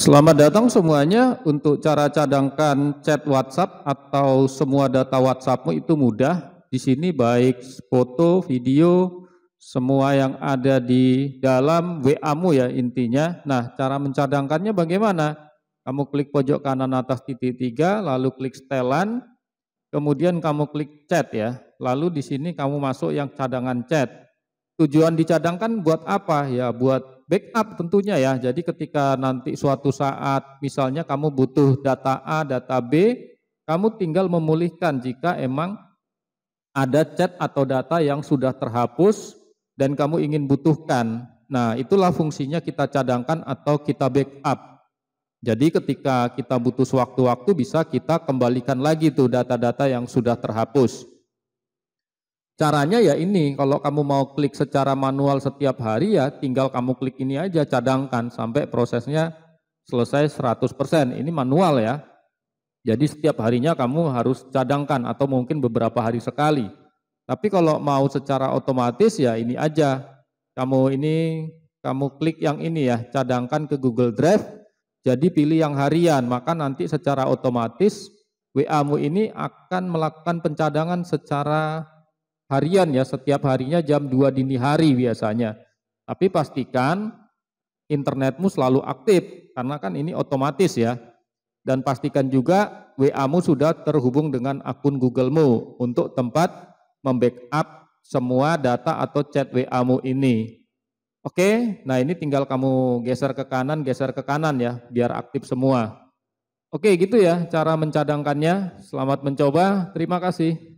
Selamat datang semuanya untuk cara cadangkan chat WhatsApp atau semua data WhatsAppmu itu mudah. Di sini baik foto, video, semua yang ada di dalam WA-mu ya intinya. Nah, cara mencadangkannya bagaimana? Kamu klik pojok kanan atas titik tiga, lalu klik setelan, kemudian kamu klik chat ya. Lalu di sini kamu masuk yang cadangan chat. Tujuan dicadangkan buat apa? Ya buat backup tentunya ya. Jadi ketika nanti suatu saat misalnya kamu butuh data A, data B, kamu tinggal memulihkan jika emang ada chat atau data yang sudah terhapus dan kamu ingin butuhkan. Nah, itulah fungsinya kita cadangkan atau kita backup. Jadi ketika kita butuh sewaktu-waktu bisa kita kembalikan lagi tuh data-data yang sudah terhapus. Caranya ya ini, kalau kamu mau klik secara manual setiap hari ya tinggal kamu klik ini aja, cadangkan sampai prosesnya selesai 100%. Ini manual ya. Jadi setiap harinya kamu harus cadangkan atau mungkin beberapa hari sekali. Tapi kalau mau secara otomatis ya ini aja. Kamu ini, kamu klik yang ini ya, cadangkan ke Google Drive, jadi pilih yang harian, maka nanti secara otomatis WA-mu ini akan melakukan pencadangan secara harian ya, setiap harinya jam 2 dini hari biasanya. Tapi pastikan internetmu selalu aktif karena kan ini otomatis ya. Dan pastikan juga WA-mu sudah terhubung dengan akun Google-mu untuk tempat membackup semua data atau chat WA-mu ini. Oke, nah ini tinggal kamu geser ke kanan, geser ke kanan ya, biar aktif semua. Oke, gitu ya cara mencadangkannya. Selamat mencoba. Terima kasih.